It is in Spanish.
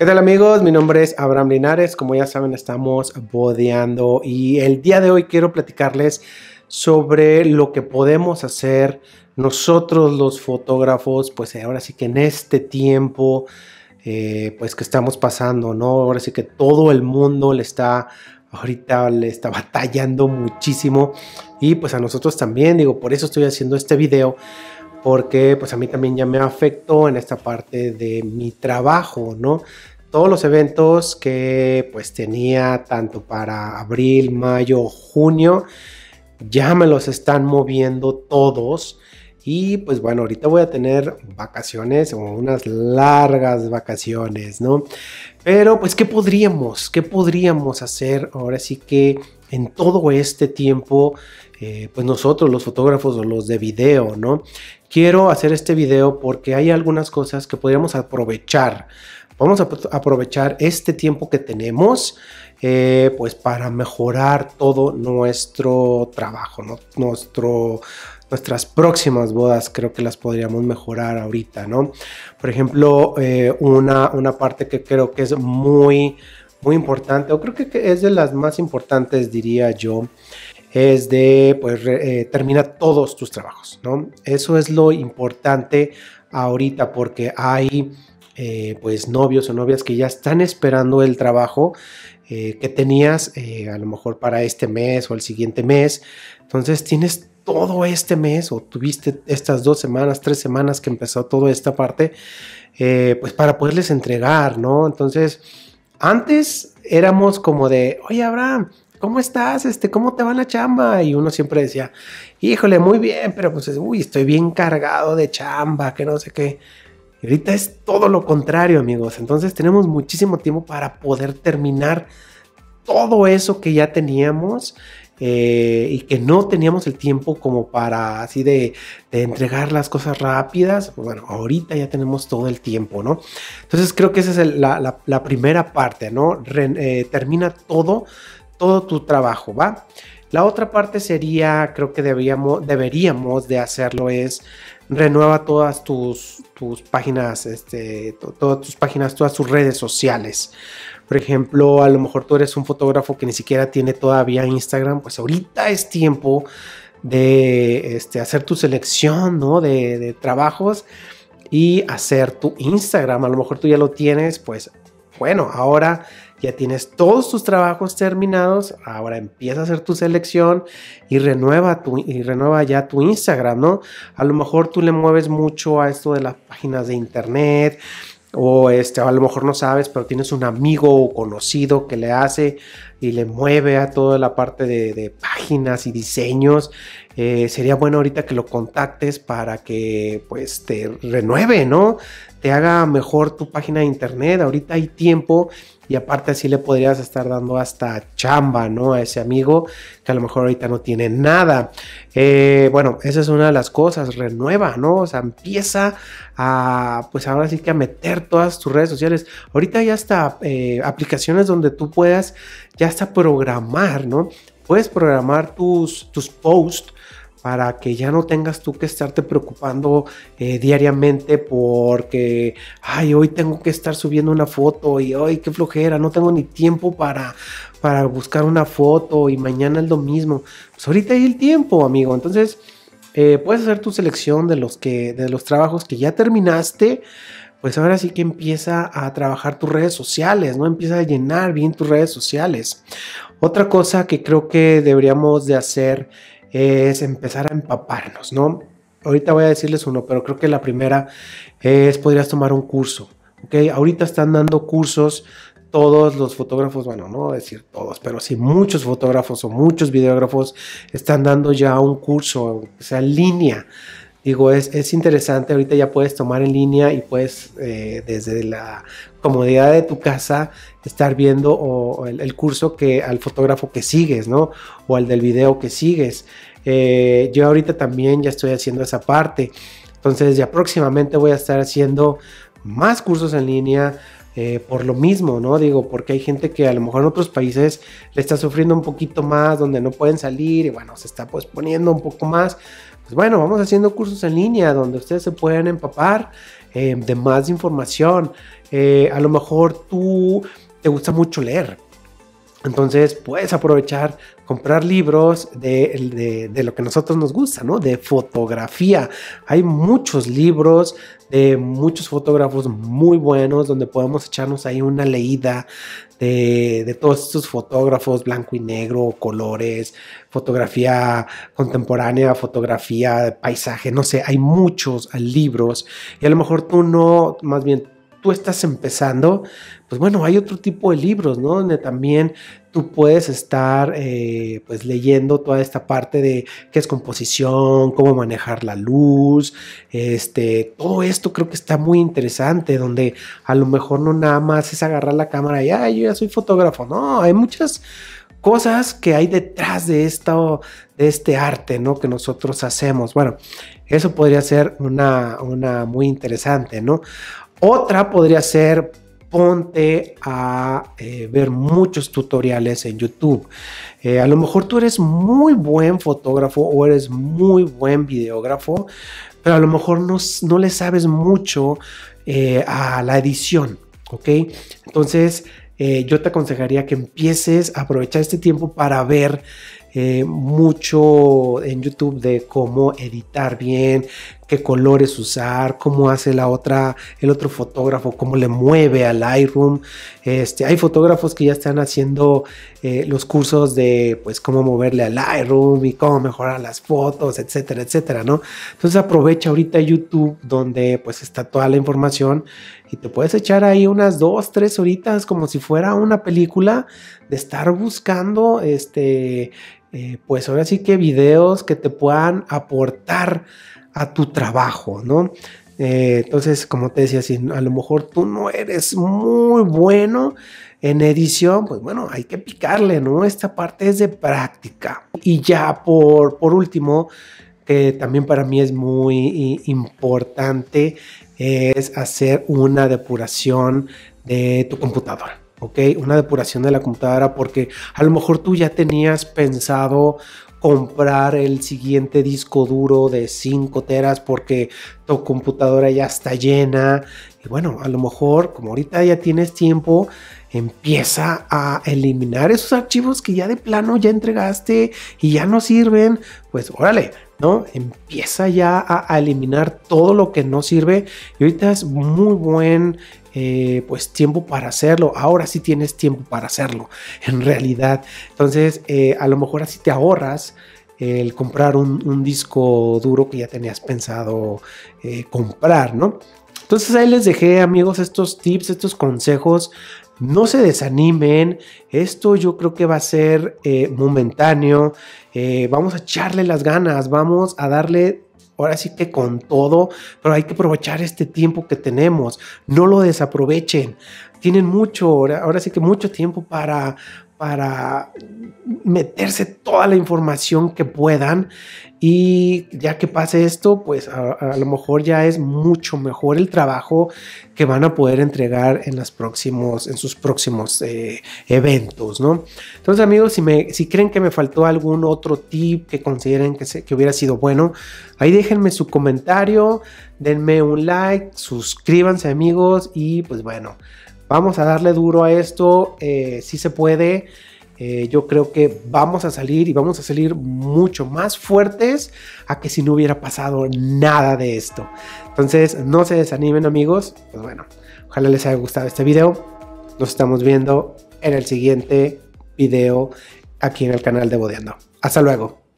¿Qué tal amigos? Mi nombre es Abraham Linares, como ya saben estamos bodeando y el día de hoy quiero platicarles sobre lo que podemos hacer nosotros los fotógrafos, pues eh, ahora sí que en este tiempo eh, pues que estamos pasando, ¿no? Ahora sí que todo el mundo le está ahorita le está batallando muchísimo y pues a nosotros también, digo, por eso estoy haciendo este video porque pues a mí también ya me afectó en esta parte de mi trabajo, ¿no? Todos los eventos que pues tenía tanto para abril, mayo, junio, ya me los están moviendo todos. Y pues bueno, ahorita voy a tener vacaciones o unas largas vacaciones, ¿no? Pero pues, ¿qué podríamos? ¿Qué podríamos hacer ahora sí que en todo este tiempo, eh, pues nosotros los fotógrafos o los de video, ¿no? Quiero hacer este video porque hay algunas cosas que podríamos aprovechar. Vamos a aprovechar este tiempo que tenemos, eh, pues para mejorar todo nuestro trabajo, ¿no? Nuestro, nuestras próximas bodas creo que las podríamos mejorar ahorita, ¿no? Por ejemplo, eh, una, una parte que creo que es muy, muy importante, o creo que es de las más importantes, diría yo, es de, pues, eh, todos tus trabajos, ¿no? Eso es lo importante ahorita porque hay, eh, pues, novios o novias que ya están esperando el trabajo eh, que tenías eh, a lo mejor para este mes o el siguiente mes. Entonces tienes todo este mes o tuviste estas dos semanas, tres semanas que empezó toda esta parte, pues para poderles entregar, ¿no? Entonces, antes éramos como de, oye Abraham, ¿cómo estás? Este, ¿Cómo te va la chamba? Y uno siempre decía, híjole, muy bien, pero pues, uy, estoy bien cargado de chamba, que no sé qué. Y ahorita es todo lo contrario, amigos. Entonces tenemos muchísimo tiempo para poder terminar todo eso que ya teníamos eh, y que no teníamos el tiempo como para así de, entregar las cosas rápidas, pues bueno, ahorita ya tenemos todo el tiempo, ¿no? Entonces creo que esa es la, primera parte, ¿no? Eh, termina todo, todo tu trabajo, ¿va? La otra parte sería, creo que deberíamos, de hacerlo, es renueva todas tus, tus páginas, este, todas tus páginas, todas tus redes sociales. Por ejemplo, a lo mejor tú eres un fotógrafo que ni siquiera tiene todavía Instagram, pues ahorita es tiempo de este, hacer tu selección de trabajos y hacer tu Instagram. A lo mejor tú ya lo tienes, pues bueno, ahora ya tienes todos tus trabajos terminados, ahora empieza a hacer tu selección y renueva, tu, y renueva ya tu Instagram, ¿no? A lo mejor tú le mueves mucho a esto de las páginas de internet o este, a lo mejor no sabes, pero tienes un amigo o conocido que le hace y le mueve a toda la parte de, páginas y diseños. Eh, sería bueno ahorita que lo contactes para que pues te renueve, ¿no? Te haga mejor tu página de internet. Ahorita hay tiempo y aparte así le podrías estar dando hasta chamba, ¿no? A ese amigo que a lo mejor ahorita no tiene nada. Eh, bueno, esa es una de las cosas, renueva, ¿no? O sea, empieza a, pues ahora sí que a meter todas tus redes sociales. Ahorita hay hasta eh, aplicaciones donde tú puedas ya hasta programar, ¿no? Puedes programar tus, tus posts para que ya no tengas tú que estarte preocupando eh, diariamente porque, ay, hoy tengo que estar subiendo una foto y, ay, qué flojera, no tengo ni tiempo para, para buscar una foto y mañana es lo mismo. Pues ahorita hay el tiempo, amigo. Entonces, eh, puedes hacer tu selección de los, que, de los trabajos que ya terminaste pues ahora sí que empieza a trabajar tus redes sociales, ¿no? Empieza a llenar bien tus redes sociales. Otra cosa que creo que deberíamos de hacer es empezar a empaparnos, ¿no? Ahorita voy a decirles uno, pero creo que la primera es podrías tomar un curso, ¿ok? Ahorita están dando cursos todos los fotógrafos, bueno, no decir todos, pero sí muchos fotógrafos o muchos videógrafos están dando ya un curso, o sea, en línea Digo, es, interesante, ahorita ya puedes tomar en línea y puedes eh, desde la comodidad de tu casa estar viendo el, curso que al fotógrafo que sigues, ¿no? O al del video que sigues. Eh, yo ahorita también ya estoy haciendo esa parte. Entonces ya próximamente voy a estar haciendo más cursos en línea, eh, por lo mismo, ¿no? Digo, porque hay gente que a lo mejor en otros países le está sufriendo un poquito más, donde no pueden salir y bueno, se está posponiendo un poco más. Pues bueno, vamos haciendo cursos en línea donde ustedes se pueden empapar eh, de más información. Eh, a lo mejor tú te gusta mucho leer entonces puedes aprovechar, comprar libros de, lo que a nosotros nos gusta, ¿no? De fotografía. Hay muchos libros de muchos fotógrafos muy buenos donde podemos echarnos ahí una leída de, de todos estos fotógrafos, blanco y negro, colores, fotografía contemporánea, fotografía de paisaje, no sé, hay muchos libros y a lo mejor tú no, más bien tú estás empezando, pues bueno, hay otro tipo de libros, ¿no? Donde también tú puedes estar eh, pues leyendo toda esta parte de qué es composición, cómo manejar la luz, este, todo esto creo que está muy interesante, donde a lo mejor no nada más es agarrar la cámara y, ay, yo ya soy fotógrafo, no, hay muchas cosas que hay detrás de esto, de este arte, ¿no? Que nosotros hacemos. Bueno, eso podría ser una, una muy interesante, ¿no? Otra podría ser ponte a eh, ver muchos tutoriales en YouTube. Eh, a lo mejor tú eres muy buen fotógrafo o eres muy buen videógrafo, pero a lo mejor no, no le sabes mucho eh, a la edición, ¿ok? Entonces, yo te aconsejaría que empieces a aprovechar este tiempo para ver mucho en YouTube de cómo editar bien, qué colores usar, cómo hace la otra, el otro fotógrafo, cómo le mueve al Lightroom. Este, hay fotógrafos que ya están haciendo eh, los cursos de pues cómo moverle al Lightroom y cómo mejorar las fotos, etcétera, etcétera, ¿no? Entonces aprovecha ahorita YouTube donde pues está toda la información y te puedes echar ahí unas dos, tres horitas como si fuera una película de estar buscando este eh, pues ahora sí que videos que te puedan aportar a tu trabajo, ¿no? Eh, entonces, como te decía, si a lo mejor tú no eres muy bueno en edición, pues bueno, hay que picarle, ¿no? Esta parte es de práctica. Y ya por, por último, que también para mí es muy importante, es hacer una depuración de tu computadora. ¿ok? Una depuración de la computadora porque a lo mejor tú ya tenías pensado comprar el siguiente disco duro de 5 teras porque tu computadora ya está llena. Y bueno, a lo mejor como ahorita ya tienes tiempo, empieza a eliminar esos archivos que ya de plano ya entregaste y ya no sirven, pues órale, ¿no? Empieza ya a, eliminar todo lo que no sirve y ahorita es muy buen eh, pues tiempo para hacerlo. Ahora sí tienes tiempo para hacerlo, en realidad. Entonces, eh, a lo mejor así te ahorras el comprar un, disco duro que ya tenías pensado eh, comprar, ¿no? Entonces ahí les dejé amigos estos tips, estos consejos no se desanimen, esto yo creo que va a ser eh, momentáneo, eh, vamos a echarle las ganas, vamos a darle ahora sí que con todo, pero hay que aprovechar este tiempo que tenemos, no lo desaprovechen, tienen mucho, ahora, ahora sí que mucho tiempo para, para meterse toda la información que puedan y ya que pase esto, pues a, lo mejor ya es mucho mejor el trabajo que van a poder entregar en, las próximos, en sus próximos eh, eventos, ¿no? Entonces amigos, si, me, si creen que me faltó algún otro tip que consideren que, que hubiera sido bueno, ahí déjenme su comentario, denme un like, suscríbanse amigos y pues bueno vamos a darle duro a esto, eh, si se puede. Eh, yo creo que vamos a salir y vamos a salir mucho más fuertes a que si no hubiera pasado nada de esto. Entonces, no se desanimen amigos. Pues bueno, ojalá les haya gustado este video. Nos estamos viendo en el siguiente video aquí en el canal de Bodeando. Hasta luego.